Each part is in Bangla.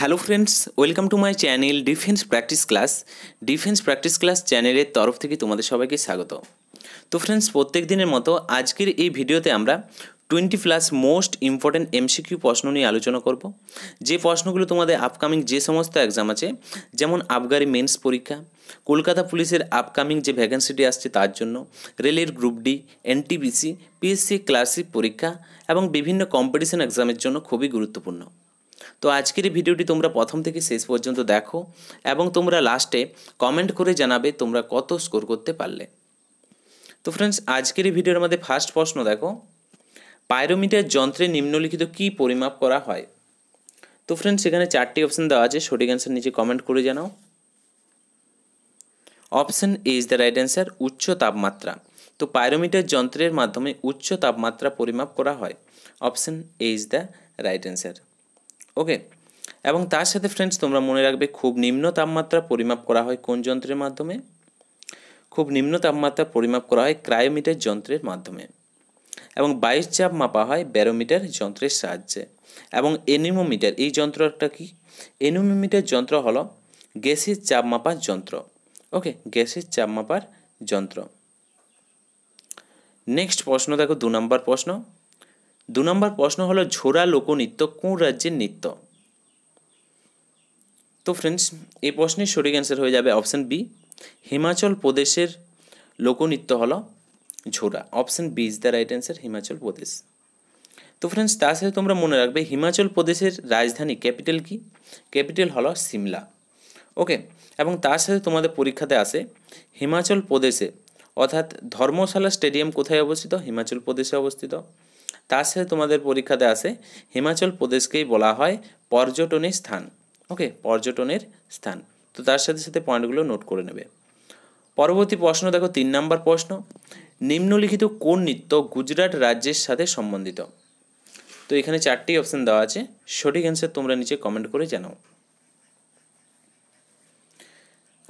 hello friends welcome to my channel defence practice class defence practice class চ্যানেলের তরফ থেকে তোমাদের সবাইকে স্বাগত তো ফ্রেন্ডস প্রত্যেক দিনের মতো আজকের এই ভিডিওতে আমরা twenty plus most important MCQ প্রশ্ন নিয়ে আলোচনা করব যে প্রশ্নগুলো তোমাদের আপকামিং যে সমস্ত এক্সাম আছে যেমন আবগারি মেন্স পরীক্ষা কলকাতা পুলিশের আপকামিং যে ভ্যাকেন্সিটি আসছে তার জন্য রেলের গ্রুপ ডি এনটিবিসি পিএসসি ক্লাসিক পরীক্ষা এবং বিভিন্ন কম্পিটিশন এক্সামের জন্য খুবই গুরুত্বপূর্ণ তো আজকের ভিডিওটি তোমরা প্রথম থেকে শেষ পর্যন্ত দেখো এবং তোমরা লাস্টে কমেন্ট করে জানাবে তোমরা কত স্কোর করতে পারলে তো ফ্রেন্ডস আজকের ভিডিওর মধ্যে ফার্স্ট প্রশ্ন দেখো পায়রোমিটার যন্ত্রে নিম্নলিখিত কি পরিমাপ করা হয় তো ফ্রেন্ডস এখানে চারটি অপশান দেওয়া আছে সঠিক অ্যান্সার নিচে কমেন্ট করে জানাও option A is the right answer উচ্চ তাপমাত্রা তো পায়রোমিটার যন্ত্রের মাধ্যমে উচ্চ তাপমাত্রা পরিমাপ করা হয় option A is the right answer okay এবং তার সাথে ফ্রেন্ডস তোমরা মনে রাখবে খুব নিম্ন তাপমাত্রা পরিমাপ করা হয় কোন যন্ত্রের মাধ্যমে খুব নিম্ন তাপমাত্রা পরিমাপ করা হয় ক্রায়োমিটার যন্ত্রের মাধ্যমে এবং বায়ুর চাপ মাপা হয় ব্যারোমিটার যন্ত্রের সাহায্যে এবং এনিমোমিটার এই যন্ত্রটা কি এনিমোমিটার যন্ত্র হলো গ্যাসের চাপ মাপার যন্ত্র ওকে গ্যাসের চাপ মাপার যন্ত্র নেক্সট প্রশ্ন দেখো দু নম্বর প্রশ্ন দু নম্বর প্রশ্ন হলো ঝোরা লোকনৃত্য কোন রাজ্যের নৃত্য তো ফ্রেন্ডস এই প্রশ্নের সঠিক অ্যান্সার হয়ে যাবে অপশান বি হিমাচল প্রদেশের লোকনৃত্য হল Jhora option B is the right answer Himachal Pradesh তো ফ্রেন্ডস তার সাথে তোমরা মনে রাখবে হিমাচল প্রদেশের রাজধানী ক্যাপিটাল কি ক্যাপিটাল হলো সিমলা ওকে এবং তার সাথে তোমাদের পরীক্ষাতে আসে হিমাচল প্রদেশে অর্থাৎ ধর্মশালা স্টেডিয়াম কোথায় অবস্থিত হিমাচল প্রদেশে অবস্থিত তার সাথে তোমাদের পরীক্ষাতে আসে হিমাচল প্রদেশকেই বলা হয় পর্যটনের স্থান ওকে পর্যটনের স্থান তো তার সাথে সাথে পয়েন্টগুলো নোট করে নেবে পরবর্তী প্রশ্ন দেখো তিন নম্বর প্রশ্ন নিম্নলিখিত কোন নৃত্য গুজরাট রাজ্যের সাথে সম্বন্ধিত তো এখানে চারটি অপশান দেওয়া আছে সঠিক অ্যান্সার তোমরা নিচে কমেন্ট করে জানাও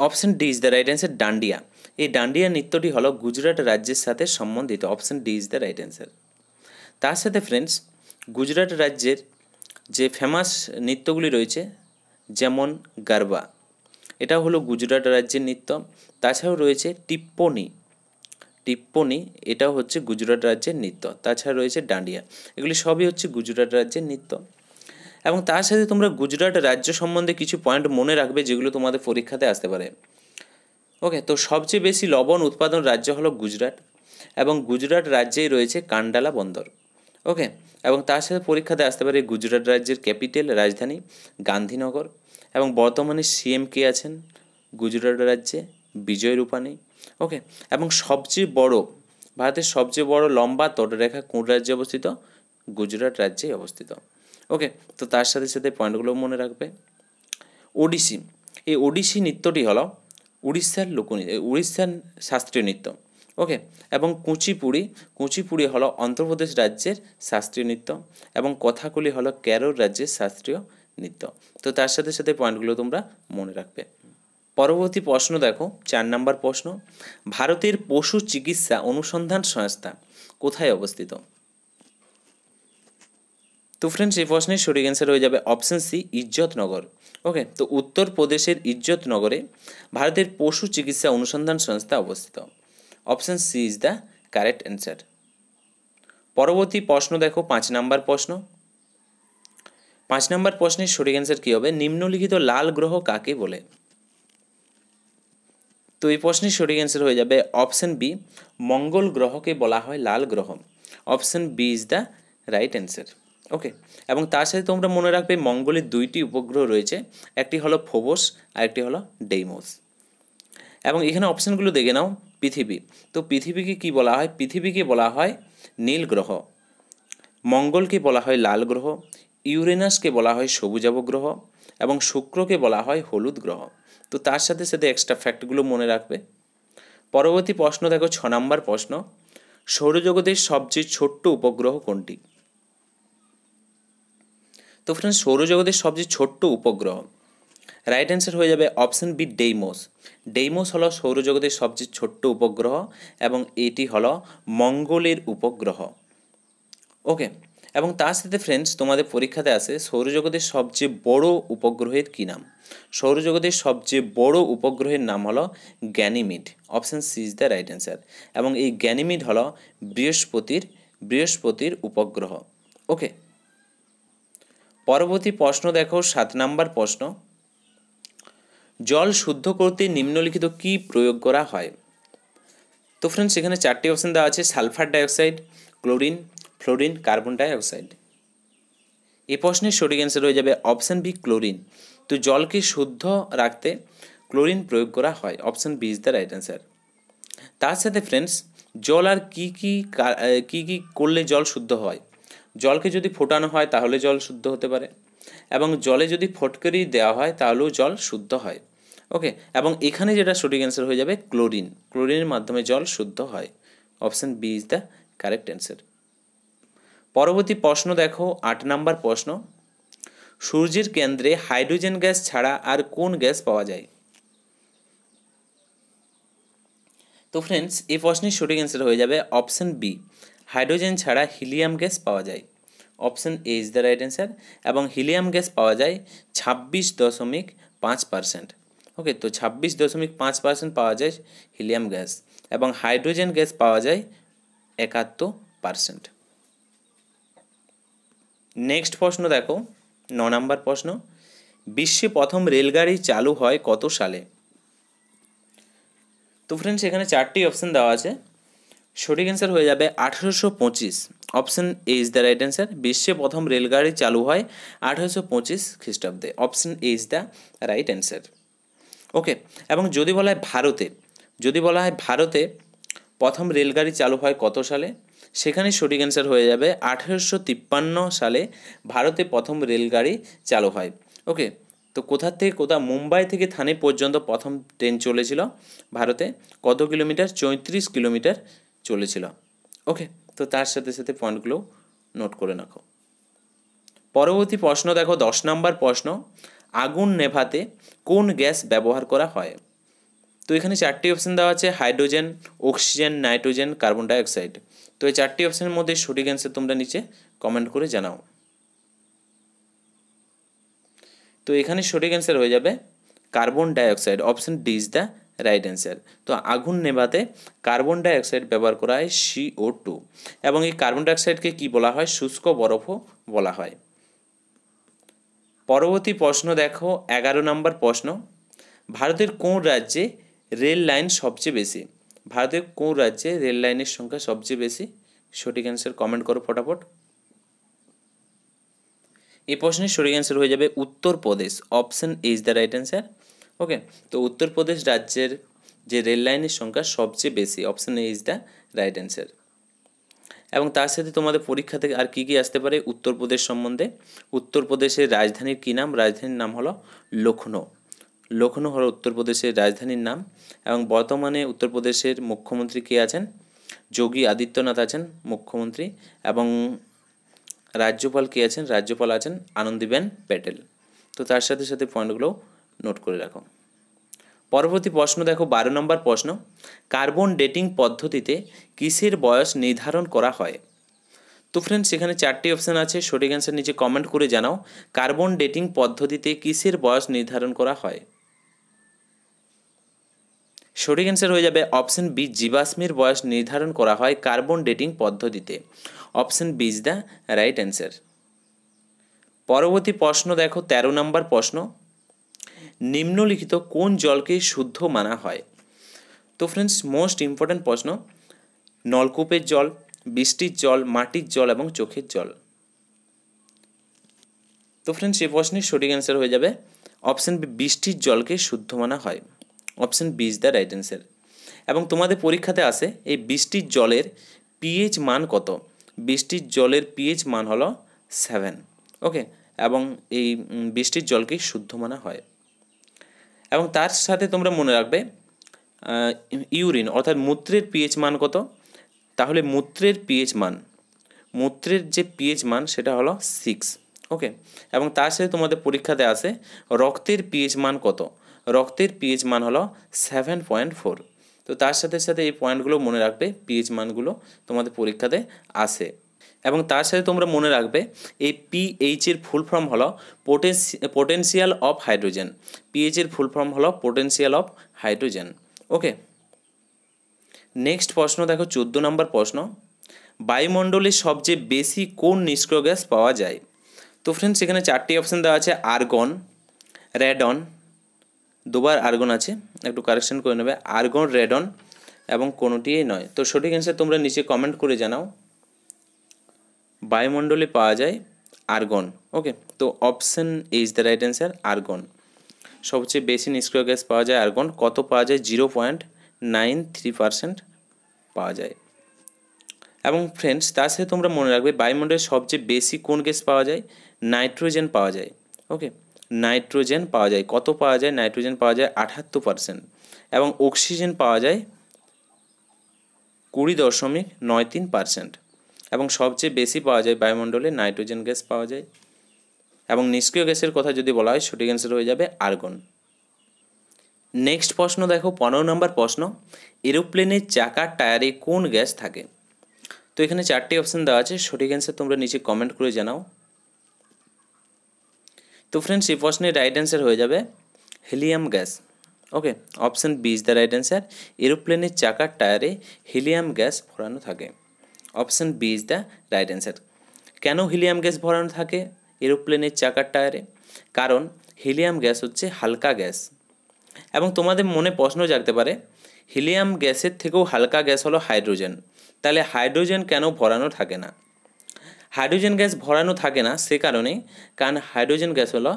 option D is the right answer Dandiya এই ডান্ডিয়া নৃত্যটি হলো গুজরাট রাজ্যের সাথে সম্বন্ধিত option D is the right answer তার সাথে ফ্রেন্ডস গুজরাট রাজ্যের যে ফেমাস নৃত্যগুলি রয়েছে যেমন গারবা এটা হলো গুজরাট রাজ্যের নৃত্য তাছাড়াও রয়েছে টিপ্পনি টিপ্পনি এটা হচ্ছে গুজরাট রাজ্যের নৃত্য তাছাড়া রয়েছে ডান্ডিয়া এগুলি সবই হচ্ছে গুজরাট রাজ্যের নৃত্য এবং তার সাথে তোমরা গুজরাট রাজ্য সম্বন্ধে কিছু পয়েন্ট মনে রাখবে যেগুলো তোমাদের পরীক্ষাতে আসতে পারে ওকে তো সবচেয়ে বেশি লবণ উৎপাদন রাজ্য হলো গুজরাট এবং গুজরাট রাজ্যেই রয়েছে কান্ডালা বন্দর ওকে এবং তার সাথে পরীক্ষাতে আসতে পারে গুজরাট রাজ্যের ক্যাপিটাল রাজধানী গান্ধীনগর এবং বর্তমানে সিএম কে আছেন গুজরাট রাজ্যে বিজয় রূপানি ওকে এবং সবচেয়ে বড় ভারতের সবচেয়ে বড় লম্বা তটরেখা কোন রাজ্যে অবস্থিত গুজরাট রাজ্যে অবস্থিত ওকে তো তার সাথে সাথে পয়েন্টগুলো মনে রাখবে ওডিসি এই ওডিসি নৃত্যটি হলো উড়িষ্যার লোক উড়িষ্যার শাস্ত্রীয় নৃত্য ওকে এবং কুচিপুড়ি কুচিপুড়ি হলো অন্ধ্রপ্রদেশ রাজ্যের শাস্ত্রীয় নৃত্য এবং কথাকলি হলো কেরল রাজ্যের শাস্ত্রীয় নৃত্য তো তার সাথে সাথে পয়েন্টগুলো তোমরা মনে রাখবে পরবর্তী প্রশ্ন দেখো চার নাম্বার প্রশ্ন ভারতের পশু চিকিৎসা অনুসন্ধান সংস্থা কোথায় অবস্থিত তো ফ্রেন্ডস এই প্রশ্নের সঠিক অ্যান্সার হয়ে যাবে অপশন সি ইজ্জতনগর ওকে তো উত্তরপ্রদেশের ইজ্জতনগরে ভারতের পশু চিকিৎসা অনুসন্ধান সংস্থা অবস্থিত option C is the correct answer পরবর্তী প্রশ্ন দেখো পাঁচ নাম্বার প্রশ্ন পাঁচ নাম্বার প্রশ্নের সঠিক অ্যান্সার কী হবে নিম্নলিখিত লাল গ্রহ কাকে বলে তো এই প্রশ্নের সঠিক অ্যান্সার হয়ে যাবে অপশান বি মঙ্গল গ্রহকে বলা হয় লাল গ্রহ option B is the right answer okay এবং তার সাথে তোমরা মনে রাখবে মঙ্গলের দুইটি উপগ্রহ রয়েছে একটি হলো ফোবোস আর একটি হলো ডেইমোস এবং এখানে অপশানগুলো দেখে নাও পৃথিবী তো পৃথিবীকে কি বলা হয় পৃথিবীকে বলা হয় নীল গ্রহ মঙ্গলকে বলা হয় লাল গ্রহ ইউরেনাসকে বলা হয় সবুজাব গ্রহ এবং শুক্রকে বলা হয় হলুদ গ্রহ তো তার সাথে সাথে এক্সট্রা ফ্যাক্টগুলো মনে রাখবে পরবর্তী প্রশ্ন দেখো ছ নম্বর প্রশ্ন সৌরজগতের সবচেয়ে ছোট্ট উপগ্রহ কোনটি তো ফ্রেন্ড সৌরজগতের সবচেয়ে ছোট্ট উপগ্রহ রাইট অ্যান্সার হয়ে যাবে অপশন বি ডেইমোস ডেইমোস হলো সৌরজগতের সবচেয়ে ছোট্ট উপগ্রহ এবং এটি হলো মঙ্গলের উপগ্রহ ওকে এবং তার সাথে ফ্রেন্ডস তোমাদের পরীক্ষাতে আসে সৌরজগতের সবচেয়ে বড় উপগ্রহের কী নাম সৌরজগতের সবচেয়ে বড় উপগ্রহের নাম হলো Ganymede option C is the right answer এবং এই গ্যানিমিড হলো বৃহস্পতির বৃহস্পতির উপগ্রহ ওকে পরবর্তী প্রশ্ন দেখো সাত নাম্বার প্রশ্ন জল শুদ্ধ করতে নিম্নলিখিত কি প্রয়োগ করা হয় তো ফ্রেন্ডস এখানে চারটি অপশন দেওয়া আছে sulphur dioxide chlorine fluorine carbon dioxide এই প্রশ্নের সঠিক অ্যান্সার হয়ে যাবে অপশান বি ক্লোরিন তো জলকে শুদ্ধ রাখতে ক্লোরিন প্রয়োগ করা হয় option B is the right answer তার সাথে ফ্রেন্ডস জল আর কী কি কী কী করলে জল শুদ্ধ হয় জলকে যদি ফোটানো হয় তাহলে জল শুদ্ধ হতে পারে এবং জলে যদি ফটকরি দেওয়া হয় তাহলেও জল শুদ্ধ হয় ওকে এবং এখানে যেটা সঠিক অ্যান্সার হয়ে যাবে ক্লোরিন ক্লোরিনের মাধ্যমে জল শুদ্ধ হয় option B is the correct answer পরবর্তী প্রশ্ন দেখো আট নাম্বার প্রশ্ন সূর্যের কেন্দ্রে হাইড্রোজেন গ্যাস ছাড়া আর কোন গ্যাস পাওয়া যায় তো ফ্রেন্ডস এই প্রশ্নের সঠিক অ্যান্সার হয়ে যাবে অপশান বি হাইড্রোজেন ছাড়া হিলিয়াম গ্যাস পাওয়া যায় option A is the right answer এবং হিলিয়াম গ্যাস পাওয়া যায় ছাব্বিশ দশমিক পাঁচ পার্সেন্ট ওকে তো ছাব্বিশ দশমিক পাঁচ পার্সেন্ট পাওয়া যায় হিলিয়াম গ্যাস এবং হাইড্রোজেন গ্যাস পাওয়া যায় একাত্তর পার্সেন্ট নেক্সট প্রশ্ন দেখো ন নম্বর প্রশ্ন বিশ্বে প্রথম রেলগাড়ি চালু হয় কত সালে তো ফ্রেন্ডস এখানে চারটি অপশান দেওয়া আছে সঠিক অ্যান্সার হয়ে যাবে আঠেরোশো পঁচিশ option A is the right answer বিশ্বে প্রথম রেলগাড়ি চালু হয় আঠারোশো পঁচিশ খ্রিস্টাব্দে option A is the right answer okay এবং যদি বলা হয় ভারতে যদি বলা হয় ভারতে প্রথম রেলগাড়ি চালু হয় কত সালে সেখানে সঠিক অ্যান্সার হয়ে যাবে আঠারোশো তিপ্পান্ন সালে ভারতে প্রথম রেলগাড়ি চালু হয় ওকে তো কোথা থেকে কোথা মুম্বাই থেকে থানে পর্যন্ত প্রথম ট্রেন চলেছিল ভারতে কত কিলোমিটার চৌত্রিশ কিলোমিটার চলেছিল ওকে তো তার সাথে সাথে পয়েন্টগুলো নোট করে রাখো পরবর্তী প্রশ্ন দেখো দশ নম্বর প্রশ্ন আগুন নেভাতে কোন গ্যাস ব্যবহার করা হয় তো এখানে চারটি অপশান দেওয়া আছে hydrogen oxygen nitrogen carbon dioxide তো এই চারটি অপশানের মধ্যে সঠিক অ্যান্সার তোমরা নিচে কমেন্ট করে জানাও তো এখানে সঠিক অ্যান্সার হয়ে যাবে carbon dioxide option D is the right answer তো আগুন নেভাতে কার্বন ডাইঅক্সাইড ব্যবহার করা হয় সিও টু এবং এই কার্বন ডাইঅক্সাইডকে কি বলা হয় শুষ্ক বরফও বলা হয় পরবর্তী প্রশ্ন দেখো এগারো নম্বর প্রশ্ন ভারতের কোন রাজ্যে রেল লাইন সবচেয়ে বেশি ভারতের কোন রাজ্যে রেল লাইনের সংখ্যা সবচেয়ে বেশি সঠিক অ্যান্সার কমেন্ট করো ফটাফট এই প্রশ্নের সঠিক অ্যান্সার হয়ে যাবে Uttar Pradesh option is the right answer okay তো উত্তরপ্রদেশ রাজ্যের যে রেল লাইনের সংখ্যা সবচেয়ে বেশি option A is the right answer এবং তার সাথে তোমাদের পরীক্ষা থেকে আর কি কি আসতে পারে উত্তরপ্রদেশ সম্বন্ধে উত্তরপ্রদেশের রাজধানীর কী নাম রাজধানীর নাম হলো লখনৌ লখনৌ হলো উত্তরপ্রদেশের রাজধানীর নাম এবং বর্তমানে উত্তরপ্রদেশের মুখ্যমন্ত্রী কে আছেন যোগী আদিত্যনাথ আছেন মুখ্যমন্ত্রী এবং রাজ্যপাল কে আছেন রাজ্যপাল আছেন আনন্দীবেন প্যাটেল তো তার সাথে সাথে পয়েন্টগুলো নোট করে রাখো পরবর্তী প্রশ্ন দেখো বারো নম্বর প্রশ্ন কার্বন ডেটিং পদ্ধতিতে কিসের বয়স নির্ধারণ করা হয় তো ফ্রেন্ডস এখানে চারটি অপশান আছে সঠিক অ্যান্সার নিচে কমেন্ট করে জানাও কার্বন ডেটিং পদ্ধতিতে কিসের বয়স নির্ধারণ করা হয় সঠিক অ্যান্সার হয়ে যাবে অপশন বি জীবাশ্মীর বয়স নির্ধারণ করা হয় কার্বন ডেটিং পদ্ধতিতে option B is the right answer পরবর্তী প্রশ্ন দেখো ১৩ নম্বর প্রশ্ন নিম্নলিখিত কোন জলকে শুদ্ধ মানা হয় তো ফ্রেন্ডস মোস্ট ইম্পর্ট্যান্ট প্রশ্ন নলকূপের জল বৃষ্টির জল মাটির জল এবং চোখের জল তো ফ্রেন্ডস এই প্রশ্নের সঠিক অ্যান্সার হয়ে যাবে অপশান বি বৃষ্টির জলকে শুদ্ধ মানা হয় option B is the right answer এবং তোমাদের পরীক্ষাতে আসে এই বৃষ্টির জলের পিএইচ মান কত বৃষ্টির জলের পিএইচ মান হলো সেভেন ওকে এবং এই বৃষ্টির জলকে শুদ্ধ মানা হয় এবং তার সাথে তোমরা মনে রাখবে ইউরিন অর্থাৎ মূত্রের পিএইচ মান কত তাহলে মূত্রের পিএইচ মান মূত্রের যে পিএইচ মান সেটা হলো সিক্স ওকে এবং তার সাথে তোমাদের পরীক্ষাতে আসে রক্তের পিএইচ মান কত রক্তের পিএইচ মান হলো সেভেন পয়েন্ট ফোর তো তার সাথে সাথে এই পয়েন্টগুলো মনে রাখবে পিএইচ মানগুলো তোমাদের পরীক্ষাতে আসে এবং তার সাথে তোমরা মনে রাখবে এই পিএইচ এর ফুল ফর্ম হলো potency potential of hydrogen pH এর ফুল ফর্ম হলো potential of hydrogen okay next প্রশ্ন দেখো চোদ্দো নম্বর প্রশ্ন বায়ুমণ্ডলে সবচেয়ে বেশি কোন নিষ্ক্রিয় গ্যাস পাওয়া যায় তো ফ্রেন্ডস এখানে চারটি অপশান দেওয়া আছে আর্গন রেডন দুবার আর্গন আছে একটু কারেকশন করে নেবে আর্গন রেডন এবং কোনোটিই নয় তো সঠিক অ্যান্সার তোমরা নিচে কমেন্ট করে জানাও বায়ুমণ্ডলে পাওয়া যায় আর্গন ওকে তো option is the right answer argon সবচেয়ে বেশি নিষ্ক্রিয় গ্যাস পাওয়া যায় আর্গন কত পাওয়া যায় zero point nine three percent পাওয়া যায় এবং ফ্রেন্ডস তার সাথে তোমরা মনে রাখবে বায়ুমণ্ডলে সবচেয়ে বেশি কোন গ্যাস পাওয়া যায় নাইট্রোজেন পাওয়া যায় ওকে নাইট্রোজেন পাওয়া যায় কত পাওয়া যায় নাইট্রোজেন পাওয়া যায় আঠাত্তর পারসেন্ট এবং অক্সিজেন পাওয়া যায় কুড়ি দশমিক নয় তিন পারসেন্ট এবং সবচেয়ে বেশি পাওয়া যায় বায়ুমণ্ডলে নাইট্রোজেন গ্যাস পাওয়া যায় এবং নিষ্ক্রিয় গ্যাসের কথা যদি বলা হয় সঠিক অ্যান্সার হয়ে যাবে আর্গন নেক্সট প্রশ্ন দেখো পনেরো নম্বর প্রশ্ন এরোপ্লেনের চাকার টায়ারে কোন গ্যাস থাকে তো এখানে চারটি অপশান দেওয়া আছে সঠিক অ্যান্সার তোমরা নিচে কমেন্ট করে জানাও তো ফ্রেন্ডস এই প্রশ্নের রাইট অ্যান্সার হয়ে যাবে helium gas okay option B is the right answer এরোপ্লেনের চাকার টায়ারে হিলিয়াম গ্যাস ফোরানো থাকে option B is the right answer কেন হিলিয়াম গ্যাস ভরানো থাকে এরোপ্লেনের চাকার টায়ারে কারণ হিলিয়াম গ্যাস হচ্ছে হালকা গ্যাস এবং তোমাদের মনে প্রশ্ন জাগতে পারে হিলিয়াম গ্যাসের থেকেও হালকা গ্যাস হলো হাইড্রোজেন তাহলে হাইড্রোজেন কেন ভরানো থাকে না হাইড্রোজেন গ্যাস ভরানো থাকে না সে কারণে কারণ হাইড্রোজেন গ্যাস হলো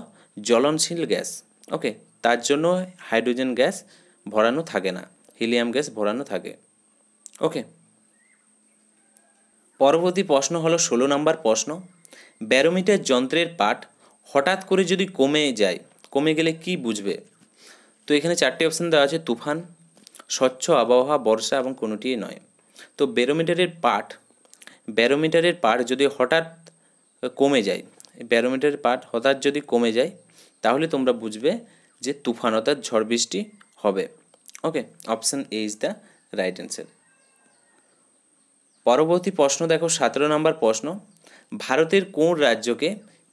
জ্বলনশীল গ্যাস ওকে তার জন্য হাইড্রোজেন গ্যাস ভরানো থাকে না হিলিয়াম গ্যাস ভরানো থাকে ওকে পরবর্তী প্রশ্ন হলো ষোলো নম্বর প্রশ্ন ব্যারোমিটার যন্ত্রের পাঠ হঠাৎ করে যদি কমে যায় কমে গেলে কি বুঝবে তো এখানে চারটি অপশান দেওয়া আছে তুফান স্বচ্ছ আবহাওয়া বর্ষা এবং কোনোটিই নয় তো ব্যারোমিটারের পাঠ ব্যারোমিটারের পাঠ যদি হঠাৎ কমে যায় ব্যারোমিটারের পাঠ হঠাৎ যদি কমে যায় তাহলে তোমরা বুঝবে যে তুফান অর্থাৎ ঝড় বৃষ্টি হবে okay option A is the right answer পরবর্তী প্রশ্ন দেখো সতেরো নম্বর প্রশ্ন ভারতের কোন রাজ্যকে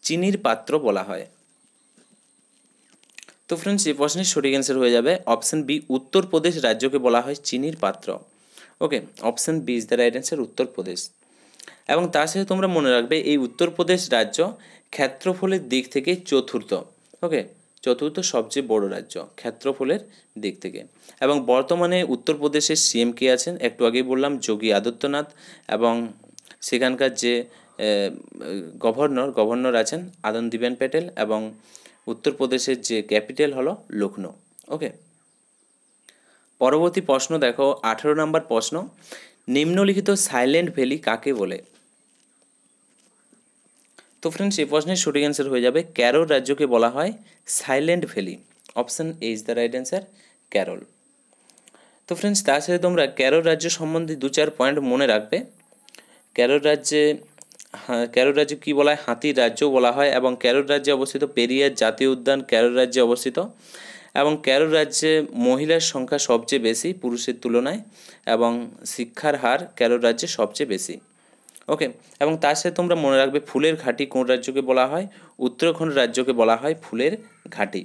চিনির পাত্র বলা হয় তো ফ্রেন্ডস এই প্রশ্নের সঠিক অ্যান্সার হয়ে যাবে অপশান বি উত্তরপ্রদেশ রাজ্যকে বলা হয় চিনির পাত্র okay option B is the right answer Uttar Pradesh এবং তার সাথে তোমরা মনে রাখবে এই উত্তরপ্রদেশ রাজ্য ক্ষেত্রফলের দিক থেকে চতুর্থ ওকে চতুর্থ সবচেয়ে বড় রাজ্য ক্ষেত্রফলের দিক থেকে এবং বর্তমানে উত্তরপ্রদেশের সিএম কে আছেন একটু আগেই বললাম যোগী আদিত্যনাথ এবং সেখানকার যে গভর্নর গভর্নর আছেন আদন দিবেন প্যাটেল এবং উত্তরপ্রদেশের যে ক্যাপিটাল হলো লখনৌ ওকে পরবর্তী প্রশ্ন দেখো আঠেরো নম্বর প্রশ্ন নিম্নলিখিত সাইলেন্ট ভ্যালি কাকে বলে তো ফ্রেন্ডস এই প্রশ্নের সঠিক অ্যান্সার হয়ে যাবে ক্যারোল রাজ্যকে বলা হয় Silent Valley option A is the right answer Kerala তো ফ্রেন্ডস তাছাড়া তোমরা ক্যারল রাজ্য সম্বন্ধে দু চার পয়েন্ট মনে রাখবে ক্যারোল রাজ্যে হ্যাঁ, ক্যারোল রাজ্য কী বলা হয় হাতির রাজ্য বলা হয় এবং ক্যারল রাজ্যে অবস্থিত পেরিয়ার জাতীয় উদ্যান ক্যারল রাজ্যে অবস্থিত এবং ক্যারোল রাজ্যে মহিলার সংখ্যা সবচেয়ে বেশি পুরুষের তুলনায় এবং শিক্ষার হার ক্যারোল রাজ্যে সবচেয়ে বেশি ওকে এবং তার সাথে তোমরা মনে রাখবে ফুলের ঘাঁটি কোন রাজ্যকে বলা হয় উত্তরাখণ্ড রাজ্যকে বলা হয় ফুলের ঘাঁটি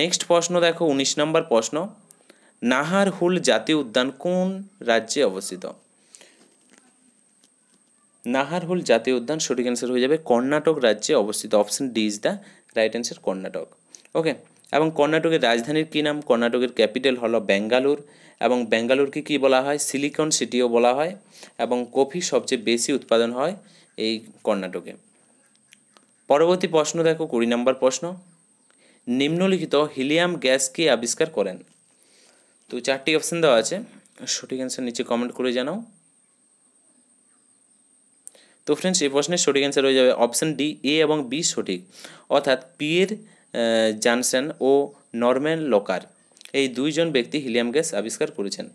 নেক্সট প্রশ্ন দেখো উনিশ নম্বর প্রশ্ন নাহারহুল জাতীয় উদ্যান কোন রাজ্যে অবস্থিত নাহারহুল জাতীয় উদ্যান সঠিক অ্যান্সার হয়ে যাবে কর্ণাটক রাজ্যে অবস্থিত option D is the right answer Karnataka okay এবং কর্ণাটকের রাজধানীর কী নাম কর্ণাটকের ক্যাপিটাল হলো ব্যাঙ্গালোর এবং ব্যাঙ্গালোরকে কি বলা হয় সিলিকন সিটিও বলা হয় এবং কফি সবচেয়ে বেশি উৎপাদন হয় এই কর্ণাটকে পরবর্তী প্রশ্ন দেখো কুড়ি নম্বর প্রশ্ন নিম্নলিখিত হিলিয়াম গ্যাস কি আবিষ্কার করেন তো চারটি অপশান দেওয়া আছে সঠিক অ্যান্সার নিচে কমেন্ট করে জানাও তো ফ্রেন্ডস এই প্রশ্নের সঠিক অ্যান্সার হয়ে যাবে অপশান ডি এ এবং বি সঠিক অর্থাৎ পিয়ের জানসেন ও নর্ম্যান লোকার এই দুইজন ব্যক্তি হিলিয়াম গ্যাস আবিষ্কার করেছেন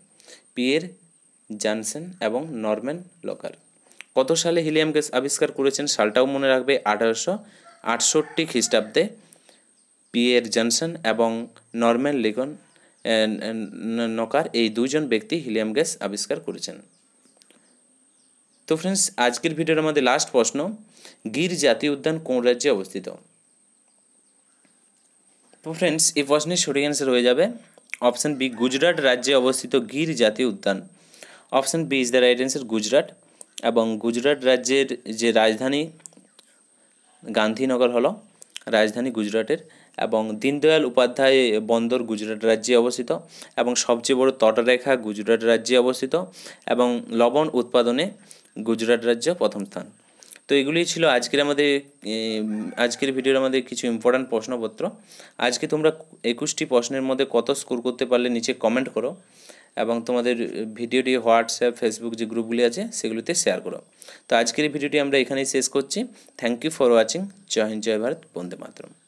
পিয়ের জানসেন এবং নরম্যান লকার কত সালে হিলিয়াম গ্যাস আবিষ্কার করেছেন সালটাও মনে রাখবে আঠারোশো আটষট্টি খ্রিস্টাব্দে পিয়ের জনসন এবং নরম্যান লিগন নকার এই দুজন ব্যক্তি হিলিয়াম গ্যাস আবিষ্কার করেছেন তো ফ্রেন্ডস আজকের ভিডিওর আমাদের লাস্ট প্রশ্ন গির জাতীয় উদ্যান কোন রাজ্যে অবস্থিত তো ফ্রেন্ডস এই প্রশ্নের সঠিক অ্যান্সার হয়ে যাবে অপশান বি গুজরাট রাজ্যে অবস্থিত গির জাতীয় উদ্যান option B is the right answer Gujarat এবং গুজরাট রাজ্যের যে রাজধানী গান্ধীনগর হলো রাজধানী গুজরাটের এবং দীনদয়াল উপাধ্যায় বন্দর গুজরাট রাজ্যে অবস্থিত এবং সবচেয়ে বড় তটরেখা গুজরাট রাজ্যে অবস্থিত এবং লবণ উৎপাদনে গুজরাট রাজ্য প্রথম স্থান তো এগুলি ছিল আজকের আমাদের আজকের ভিডিওর আমাদের কিছু ইম্পর্ট্যান্ট প্রশ্নপত্র আজকে তোমরা একুশটি প্রশ্নের মধ্যে কত স্কোর করতে পারলে নিচে কমেন্ট করো এবং তোমাদের ভিডিওটি হোয়াটসঅ্যাপ ফেসবুক যে গ্রুপগুলি আছে সেগুলিতে শেয়ার করো তো আজকের ভিডিওটি আমরা এখানেই শেষ করছি থ্যাংক ইউ ফর ওয়াচিং জয় হিন্দ জয় ভারত বন্দে মাতরম